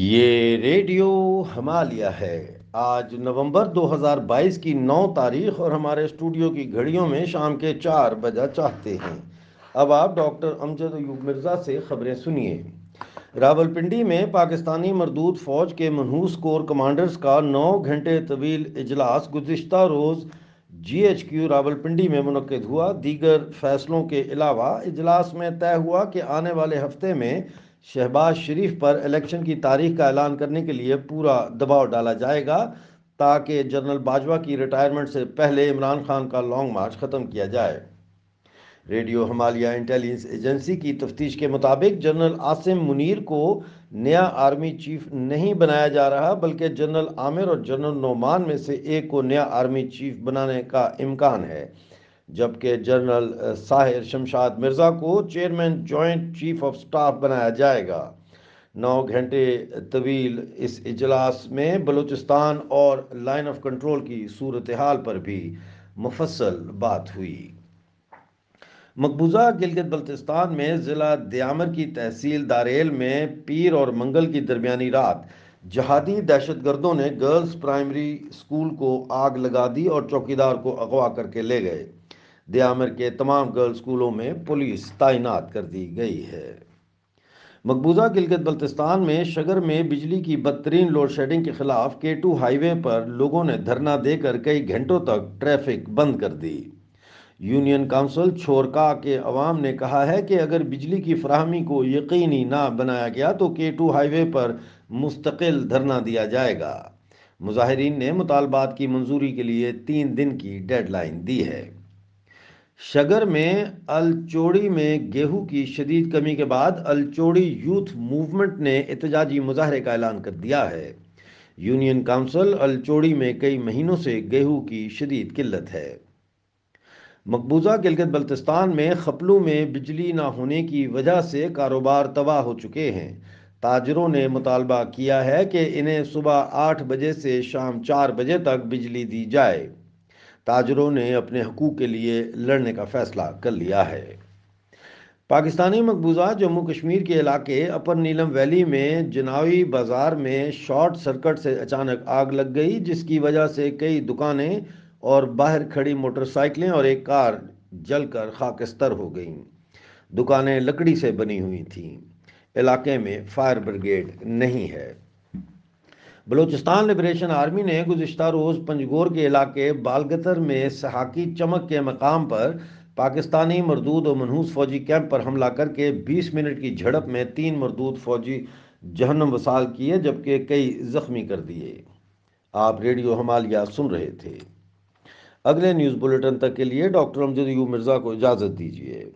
ये रेडियो हमालिया है आज नवंबर 2022 की 9 तारीख और हमारे स्टूडियो की घड़ियों में शाम के चार बजा चाहते हैं अब आप डॉक्टर अमजद अयूब मिर्ज़ा से खबरें सुनिए रावलपिंडी में पाकिस्तानी मरदूद फ़ौज के मनहूस कोर कमांडर्स का 9 घंटे तवील इजलास गुज्त रोज़ जी एच क्यू रावलपिंडी में मनद हुआ दीगर फैसलों के अलावा इजलास में तय हुआ कि आने वाले हफ्ते में शहबाज शरीफ पर इलेक्शन की तारीख का ऐलान करने के लिए पूरा दबाव डाला जाएगा ताकि जनरल बाजवा की रिटायरमेंट से पहले इमरान खान का लॉन्ग मार्च ख़त्म किया जाए रेडियो हमालिया इंटेलिजेंस एजेंसी की तफ्तीश के मुताबिक जनरल आसिम मुनीर को नया आर्मी चीफ नहीं बनाया जा रहा बल्कि जनरल आमिर और जनरल नोमान में से एक को नया आर्मी चीफ बनाने का इम्कान है जबकि जनरल साहिर शमशाद मिर्ज़ा को chairman joint chief of staff बनाया जाएगा नौ घंटे तवील इस इजलास में बलूचिस्तान और लाइन ऑफ कंट्रोल की सूरत हाल पर भी मुफसल बात हुई मकबूजा गिलगित बल्तिस्तान में ज़िला दयामर की तहसील दारेल में पीर और मंगल की दरमियानी रात जहादी दहशत गर्दों ने गर्ल्स प्राइमरी स्कूल को आग लगा दी और चौकीदार को अगवा करके ले गए दयामर के तमाम गर्ल्स स्कूलों में पुलिस तैनात कर दी गई है मकबूजा गिलगत बल्तिस्तान में शगर में बिजली की बदतरीन लोड शेडिंग के खिलाफ के टू हाईवे पर लोगों ने धरना देकर कई घंटों तक ट्रैफिक बंद कर दी यूनियन काउंसिल छोरका के अवाम ने कहा है कि अगर बिजली की फ्राहमी को यकीनी ना बनाया गया तो के टू हाईवे पर मुस्तकिल धरना दिया जाएगा मुजाहरीन ने मुतालबात की मंजूरी के लिए तीन दिन की डेडलाइन दी है शगर में अलचोड़ी में गेहूं की शदीद कमी के बाद अलचोड़ी यूथ मूवमेंट ने एहतजाजी मुजाहरे का ऐलान कर दिया है यूनियन काउंसिल अलचोड़ी में कई महीनों से गेहूं की शदीद किल्लत है मकबूजा गिलगत बल्तिस्तान में खपलू में बिजली ना होने की वजह से कारोबार तबाह हो चुके हैं ताजरों ने मुतालबा किया है कि इन्हें सुबह आठ बजे से शाम चार बजे तक बिजली दी जाए ताजरों ने अपने हकूक़ के लिए लड़ने का फैसला कर लिया है पाकिस्तानी मकबूजा जम्मू कश्मीर के इलाके अपर नीलम वैली में जनावी बाज़ार में शॉर्ट सर्कट से अचानक आग लग गई जिसकी वजह से कई दुकानें और बाहर खड़ी मोटरसाइकिलें और एक कार जलकर खाकस्तर हो गईं दुकानें लकड़ी से बनी हुई थीं इलाके में फायर ब्रिगेड नहीं है बलूचिस्तान लिबरेशन आर्मी ने गुजशत रोज़ पंजगोर के इलाके बालगतर में सहाकी चमक के मकाम पर पाकिस्तानी मरदूद और मनहूस फौजी कैंप पर हमला करके 20 मिनट की झड़प में तीन मरदूद फौजी जहनम वसाल किए जबकि कई जख्मी कर दिए आप रेडियो हमालिया सुन रहे थे अगले न्यूज़ बुलेटिन तक के लिए डॉक्टर अमजद यू मिर्ज़ा को इजाज़त दीजिए